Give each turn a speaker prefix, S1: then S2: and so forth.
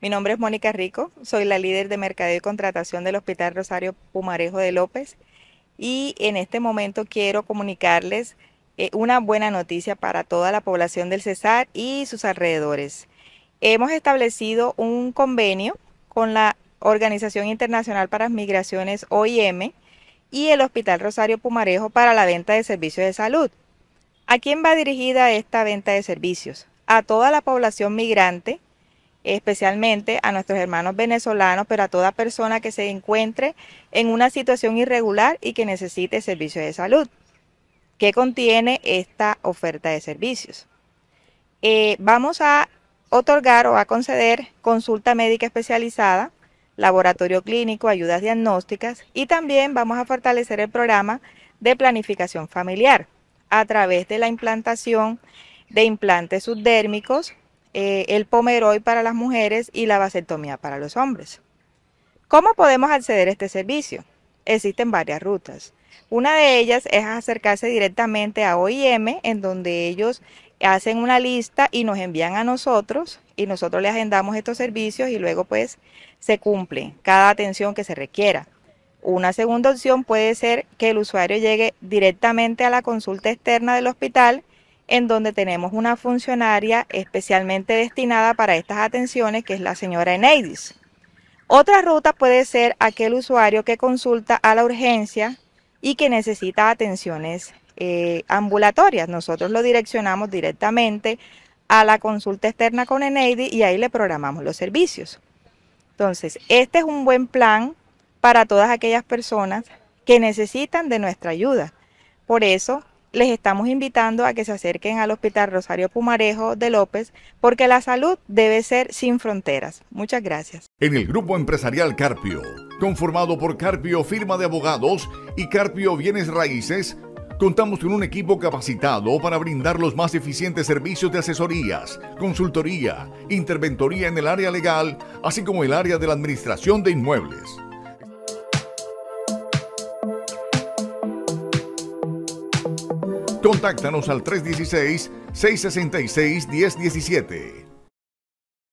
S1: Mi nombre es Mónica Rico, soy la líder de mercadeo y contratación del Hospital Rosario Pumarejo de López y en este momento quiero comunicarles eh, una buena noticia para toda la población del Cesar y sus alrededores. Hemos establecido un convenio con la Organización Internacional para las Migraciones OIM y el Hospital Rosario Pumarejo para la venta de servicios de salud. ¿A quién va dirigida esta venta de servicios? A toda la población migrante especialmente a nuestros hermanos venezolanos, pero a toda persona que se encuentre en una situación irregular y que necesite servicios de salud. ¿Qué contiene esta oferta de servicios? Eh, vamos a otorgar o a conceder consulta médica especializada, laboratorio clínico, ayudas diagnósticas y también vamos a fortalecer el programa de planificación familiar a través de la implantación de implantes subdérmicos, eh, el Pomeroy para las mujeres y la vasectomía para los hombres. ¿Cómo podemos acceder a este servicio? Existen varias rutas. Una de ellas es acercarse directamente a OIM, en donde ellos hacen una lista y nos envían a nosotros y nosotros le agendamos estos servicios y luego pues se cumple cada atención que se requiera. Una segunda opción puede ser que el usuario llegue directamente a la consulta externa del hospital en donde tenemos una funcionaria especialmente destinada para estas atenciones, que es la señora Eneidis. Otra ruta puede ser aquel usuario que consulta a la urgencia y que necesita atenciones eh, ambulatorias. Nosotros lo direccionamos directamente a la consulta externa con Eneidis y ahí le programamos los servicios. Entonces, este es un buen plan para todas aquellas personas que necesitan de nuestra ayuda. Por eso, les estamos invitando a que se acerquen al Hospital Rosario Pumarejo de López porque la salud debe ser sin fronteras. Muchas gracias.
S2: En el grupo empresarial Carpio, conformado por Carpio Firma de Abogados y Carpio Bienes Raíces, contamos con un equipo capacitado para brindar los más eficientes servicios de asesorías, consultoría, interventoría en el área legal, así como el área de la administración de inmuebles. Contáctanos al 316-666-1017.